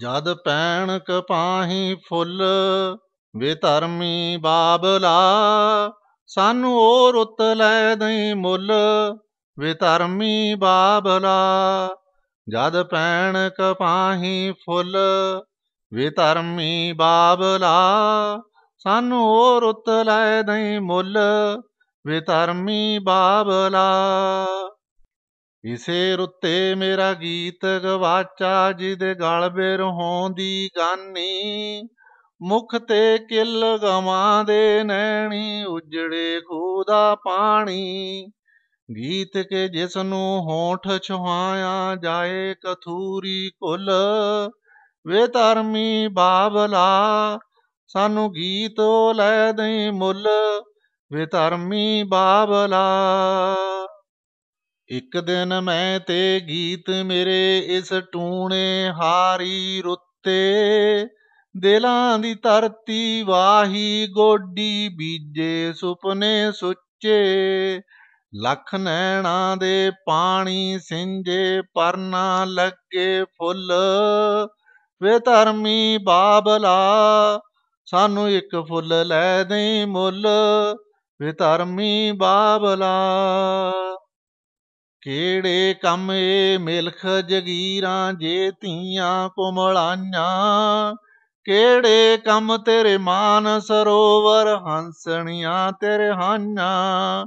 ਜਦ ਪੈਣ ਕਪਾਹੀ ਫੁੱਲ ਵੇ ਧਰਮੀ ਬਾਬਲਾ ਸਾਨੂੰ ਉਹ ਰੁੱਤ ਲੈ ਦਈ ਮੁੱਲ ਵੇ ਧਰਮੀ ਬਾਬਲਾ ਜਦ ਪੈਣ ਕਪਾਹੀ ਫੁੱਲ ਵੇ ਧਰਮੀ ਬਾਬਲਾ ਸਾਨੂੰ ਉਹ ਰੁੱਤ ਲੈ ਦਈ ਮੁੱਲ ਵੇ ਧਰਮੀ ਬਾਬਲਾ ਇਸੇ ਰੁੱਤੇ ਮੇਰਾ ਗੀਤ ਗਵਾਚਾ ਜਿਹਦੇ ਗਲ ਬੇਰ ਹੋਂਦੀ ਗਾਨੀ ਮੁਖ ਤੇ ਕਿਲ ਗਵਾਂ ਦੇ ਨੈਣੀ ਉਜੜੇ ਖੂਦਾ ਪਾਣੀ ਗੀਤ ਕੇ ਜਿਸ ਨੂੰ ਹੋਠ ਛੁਹਾਇਆ ਜਾਏ ਕਥੂਰੀ ਕੁਲ ਵੇ ਧਰਮੀ ਬਾਬਲਾ ਸਾਨੂੰ ਗੀਤੋ ਲੈ ਦੇ ਮੁੱਲ ਵੇ ਧਰਮੀ ਬਾਬਲਾ ਇੱਕ ਦਿਨ ਮੈਂ ਤੇ ਗੀਤ ਮੇਰੇ ਇਸ ਟੂਣੇ ਹਾਰੀ ਰੁੱਤੇ ਦਿਲਾਂ ਦੀ ਧਰਤੀ ਵਾਹੀ ਗੋਡੀ ਬੀਜੇ ਸੁਪਨੇ ਸੁੱਚੇ ਲੱਖ ਨੈਣਾ ਦੇ ਪਾਣੀ ਸਿੰਜੇ ਪਰ ਨਾ ਲੱਗੇ ਫੁੱਲ ਵੇ ਧਰਮੀ ਬਾਬਲਾ ਸਾਨੂੰ ਇੱਕ ਫੁੱਲ ਲੈ ਦੇ ਮੁੱਲ ਵੇ ਧਰਮੀ ਬਾਬਲਾ ਕਿਹੜੇ ਕੰਮ ਏ ਮਿਲਖ ਜਗੀਰਾਂ ਜੇ ਧੀਆਂ ਕੋਮਲਾਈਆਂ ਕਿਹੜੇ ਕੰਮ ਤੇਰੇ ਮਾਨ ਸਰੋਵਰ ਹੰਸਣੀਆਂ ਤੇਰੇ ਹਾਨਾਂ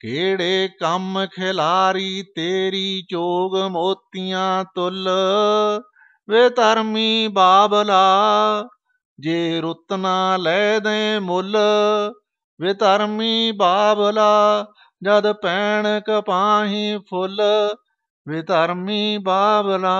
ਕਿਹੜੇ ਕੰਮ ਖਿਲਾਰੀ ਤੇਰੀ ਚੋਗ ਮੋਤੀਆਂ ਤੁਲ ਵੇ ਧਰਮੀ ਬਾਬਲਾ ਜੇ ਰੁੱਤ ਨਾ ਲੈ ਦੇ ਮੁੱਲ ਵੇ ਧਰਮੀ ਬਾਬਲਾ ਜਦ ਪੈਣ ਕਪਾਹੀ ਫੁੱਲ ਵਿਧਰਮੀ ਬਾਬਲਾ